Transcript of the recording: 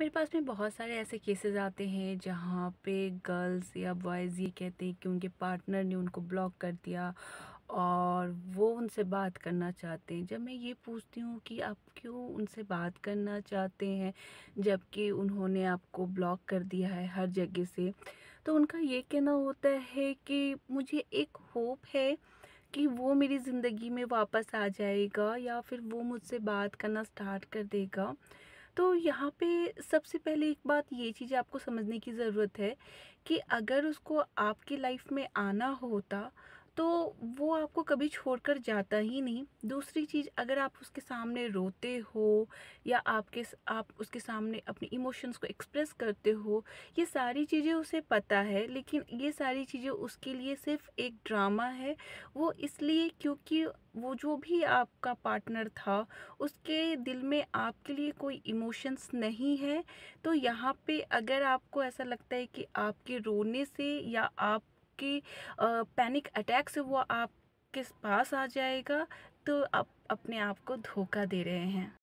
मेरे पास में बहुत सारे ऐसे केसेस आते हैं जहाँ पे गर्ल्स या बॉयज़ ये कहते हैं कि उनके पार्टनर ने उनको ब्लॉक कर दिया और वो उनसे बात करना चाहते हैं जब मैं ये पूछती हूँ कि आप क्यों उनसे बात करना चाहते हैं जबकि उन्होंने आपको ब्लॉक कर दिया है हर जगह से तो उनका ये कहना होता है कि मुझे एक होप है कि वो मेरी ज़िंदगी में वापस आ जाएगा या फिर वो मुझसे बात करना स्टार्ट कर देगा तो यहाँ पे सबसे पहले एक बात ये चीज़ आपको समझने की ज़रूरत है कि अगर उसको आपकी लाइफ में आना होता तो वो आपको कभी छोड़कर जाता ही नहीं दूसरी चीज़ अगर आप उसके सामने रोते हो या आपके आप उसके सामने अपने इमोशंस को एक्सप्रेस करते हो ये सारी चीज़ें उसे पता है लेकिन ये सारी चीज़ें उसके लिए सिर्फ एक ड्रामा है वो इसलिए क्योंकि वो जो भी आपका पार्टनर था उसके दिल में आपके लिए कोई इमोशंस नहीं है तो यहाँ पे अगर आपको ऐसा लगता है कि आपके रोने से या आप आपकी पैनिक अटैक से वो आपके पास आ जाएगा तो आप अपने आप को धोखा दे रहे हैं